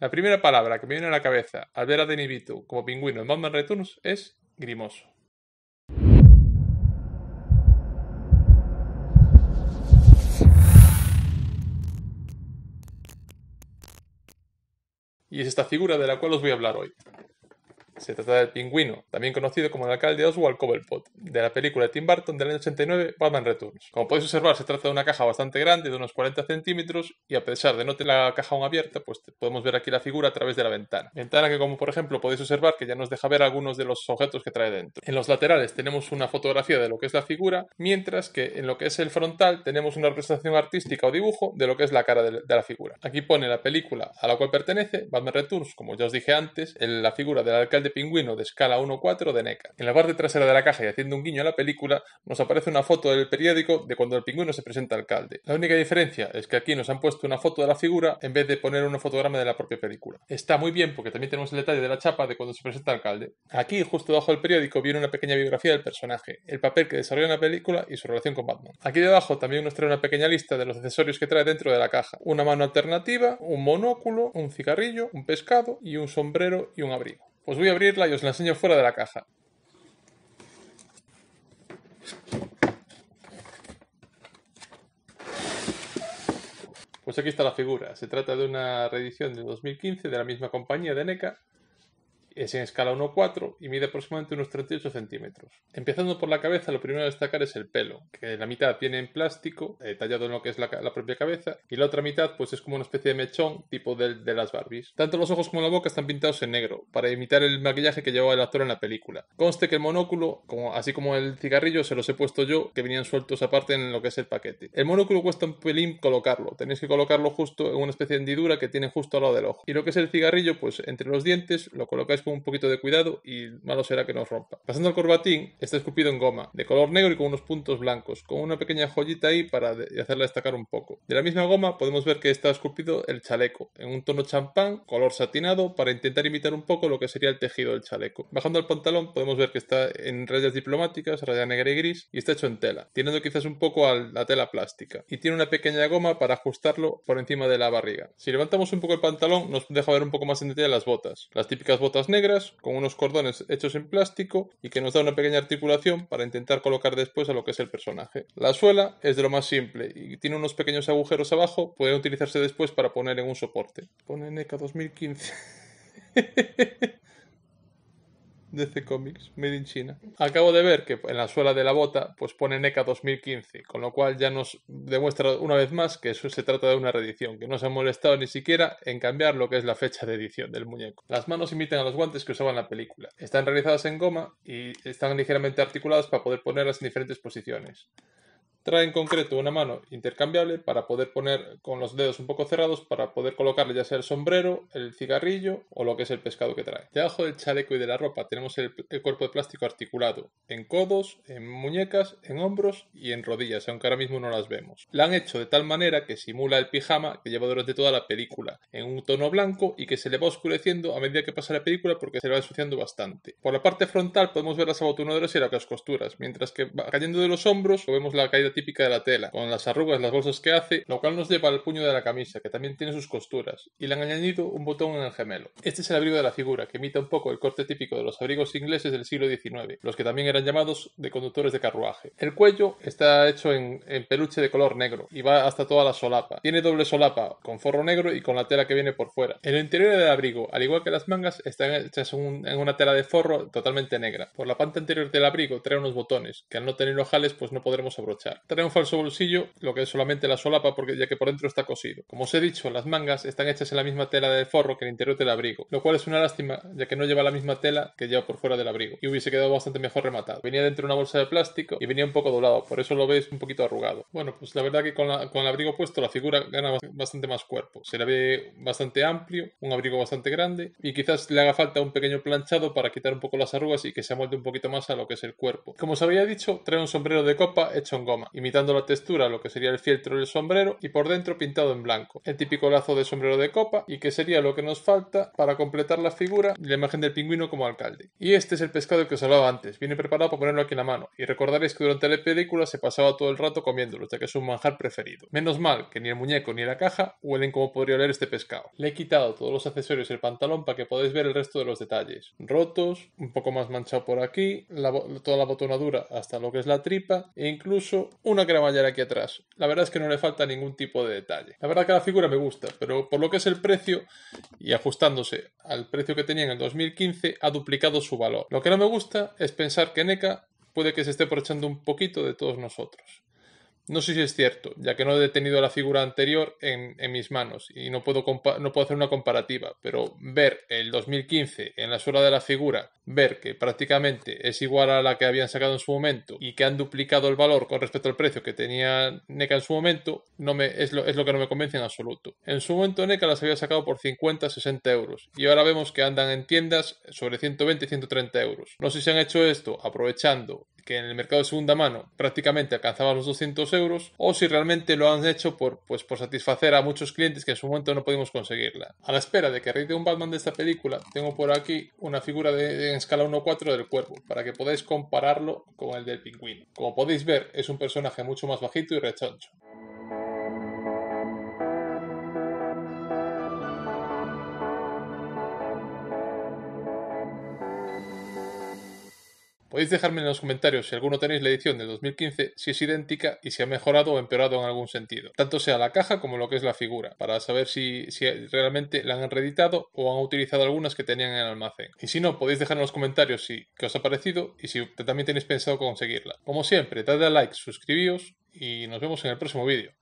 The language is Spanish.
La primera palabra que me viene a la cabeza al ver a Danny Vito como pingüino en Batman Returns es grimoso. Y es esta figura de la cual os voy a hablar hoy. Se trata del pingüino, también conocido como el alcalde Oswald Cobblepot, de la película de Tim Burton del año 89, Batman Returns. Como podéis observar, se trata de una caja bastante grande, de unos 40 centímetros, y a pesar de no tener la caja aún abierta, pues podemos ver aquí la figura a través de la ventana. Ventana que, como por ejemplo, podéis observar que ya nos deja ver algunos de los objetos que trae dentro. En los laterales tenemos una fotografía de lo que es la figura, mientras que en lo que es el frontal tenemos una representación artística o dibujo de lo que es la cara de la figura. Aquí pone la película a la cual pertenece, Batman Returns, como ya os dije antes, en la figura del alcalde pingüino de escala 1-4 de NECA. En la parte trasera de la caja y haciendo un guiño a la película, nos aparece una foto del periódico de cuando el pingüino se presenta alcalde. La única diferencia es que aquí nos han puesto una foto de la figura en vez de poner un fotograma de la propia película. Está muy bien porque también tenemos el detalle de la chapa de cuando se presenta alcalde. Aquí, justo debajo del periódico, viene una pequeña biografía del personaje, el papel que desarrolla en la película y su relación con Batman. Aquí debajo también nos trae una pequeña lista de los accesorios que trae dentro de la caja. Una mano alternativa, un monóculo, un cigarrillo, un pescado y un sombrero y un abrigo. Pues voy a abrirla y os la enseño fuera de la caja. Pues aquí está la figura. Se trata de una reedición de 2015 de la misma compañía de NECA es en escala 1-4 y mide aproximadamente unos 38 centímetros. Empezando por la cabeza, lo primero a destacar es el pelo, que la mitad tiene en plástico, eh, tallado en lo que es la, propia cabeza, y la otra mitad pues es como una especie de mechón tipo de, las Barbies. Tanto los ojos como la boca están pintados en negro, para imitar el maquillaje que llevaba el actor en la película. Conste que el monóculo, así como el cigarrillo, se los he puesto yo, que venían sueltos aparte en lo que es el paquete. El monóculo cuesta un pelín colocarlo, tenéis que colocarlo justo en una especie de hendidura que tiene justo al lado del ojo. Y lo que es el cigarrillo, pues entre los dientes lo colocáis un poquito de cuidado y malo será que nos rompa. Pasando al corbatín, está esculpido en goma, de color negro y con unos puntos blancos, con una pequeña joyita ahí para hacerla destacar un poco. De la misma goma podemos ver que está esculpido el chaleco, en un tono champán, color satinado, para intentar imitar un poco lo que sería el tejido del chaleco. Bajando al pantalón podemos ver que está en rayas diplomáticas, raya negra y gris, y está hecho en tela, tirando quizás un poco a la tela plástica. Y tiene una pequeña goma para ajustarlo por encima de la barriga. Si levantamos un poco el pantalón, nos deja ver un poco más en detalle las botas, las típicas botas negras con unos cordones hechos en plástico y que nos da una pequeña articulación para intentar colocar después a lo que es el personaje. La suela es de lo más simple y tiene unos pequeños agujeros abajo, pueden utilizarse después para poner en un soporte. Pone NECA 2015. DC este Comics, Made in China. Acabo de ver que en la suela de la bota pues pone NECA 2015, con lo cual ya nos demuestra una vez más que eso se trata de una reedición, que no se ha molestado ni siquiera en cambiar lo que es la fecha de edición del muñeco. Las manos imitan a los guantes que usaban la película. Están realizadas en goma y están ligeramente articuladas para poder ponerlas en diferentes posiciones. Trae en concreto una mano intercambiable para poder poner con los dedos un poco cerrados para poder colocarle ya sea el sombrero, el cigarrillo o lo que es el pescado que trae. Debajo del chaleco y de la ropa tenemos el, cuerpo de plástico articulado en codos, en muñecas, en hombros y en rodillas, aunque ahora mismo no las vemos. La han hecho de tal manera que simula el pijama que lleva durante toda la película, en un tono blanco y que se le va oscureciendo a medida que pasa la película porque se le va ensuciando bastante. Por la parte frontal podemos ver las abotonadoras y las costuras, mientras que cayendo de los hombros vemos la caída típica de la tela, con las arrugas, las bolsas que hace, lo cual nos lleva al puño de la camisa, que también tiene sus costuras, y le han añadido un botón en el gemelo. Este es el abrigo de la figura, que imita un poco el corte típico de los abrigos ingleses del siglo XIX, los que también eran llamados de conductores de carruaje. El cuello está hecho en, peluche de color negro y va hasta toda la solapa. Tiene doble solapa, con forro negro y con la tela que viene por fuera. En El interior del abrigo, al igual que las mangas, están hechas en, una tela de forro totalmente negra. Por la parte anterior del abrigo trae unos botones, que al no tener ojales pues no podremos abrochar. Trae un falso bolsillo, lo que es solamente la solapa, porque ya que por dentro está cosido. Como os he dicho, las mangas están hechas en la misma tela de forro que el interior del abrigo, lo cual es una lástima, ya que no lleva la misma tela que lleva por fuera del abrigo, y hubiese quedado bastante mejor rematado. Venía dentro de una bolsa de plástico y venía un poco doblado, por eso lo veis un poquito arrugado. Bueno, pues la verdad que con, el abrigo puesto la figura gana bastante más cuerpo. Se la ve bastante amplio, un abrigo bastante grande, y quizás le haga falta un pequeño planchado para quitar un poco las arrugas y que se amolde un poquito más a lo que es el cuerpo. Como os había dicho, trae un sombrero de copa hecho en goma imitando la textura lo que sería el fieltro del sombrero y por dentro pintado en blanco. El típico lazo de sombrero de copa y que sería lo que nos falta para completar la figura y la imagen del pingüino como alcalde. Y este es el pescado que os hablaba antes, viene preparado para ponerlo aquí en la mano y recordaréis que durante la película se pasaba todo el rato comiéndolo, ya que es un manjar preferido. Menos mal que ni el muñeco ni la caja huelen como podría oler este pescado. Le he quitado todos los accesorios y el pantalón para que podáis ver el resto de los detalles. Rotos, un poco más manchado por aquí, toda la botonadura hasta lo que es la tripa e incluso una cremallera aquí atrás. La verdad es que no le falta ningún tipo de detalle. La verdad que la figura me gusta, pero por lo que es el precio y ajustándose al precio que tenía en el 2015, ha duplicado su valor. Lo que no me gusta es pensar que NECA puede que se esté aprovechando un poquito de todos nosotros. No sé si es cierto, ya que no he tenido la figura anterior en, mis manos y no puedo, no puedo hacer una comparativa, pero ver el 2015 en la suela de la figura, ver que prácticamente es igual a la que habían sacado en su momento y que han duplicado el valor con respecto al precio que tenía NECA en su momento, no me, es, lo, es lo que no me convence en absoluto. En su momento NECA las había sacado por 50-60 euros y ahora vemos que andan en tiendas sobre 120-130 euros. No sé si han hecho esto aprovechando que en el mercado de segunda mano prácticamente alcanzaban los 200 euros o si realmente lo han hecho por, pues, por satisfacer a muchos clientes que en su momento no pudimos conseguirla. A la espera de que rite un Batman de esta película, tengo por aquí una figura de, en escala 1.4 del cuerpo para que podáis compararlo con el del pingüino. Como podéis ver, es un personaje mucho más bajito y rechoncho. Podéis dejarme en los comentarios si alguno tenéis la edición del 2015, si es idéntica y si ha mejorado o empeorado en algún sentido, tanto sea la caja como lo que es la figura, para saber si, realmente la han reeditado o han utilizado algunas que tenían en el almacén. Y si no, podéis dejar en los comentarios si qué os ha parecido y si también tenéis pensado conseguirla. Como siempre, dadle a like, suscribíos y nos vemos en el próximo vídeo.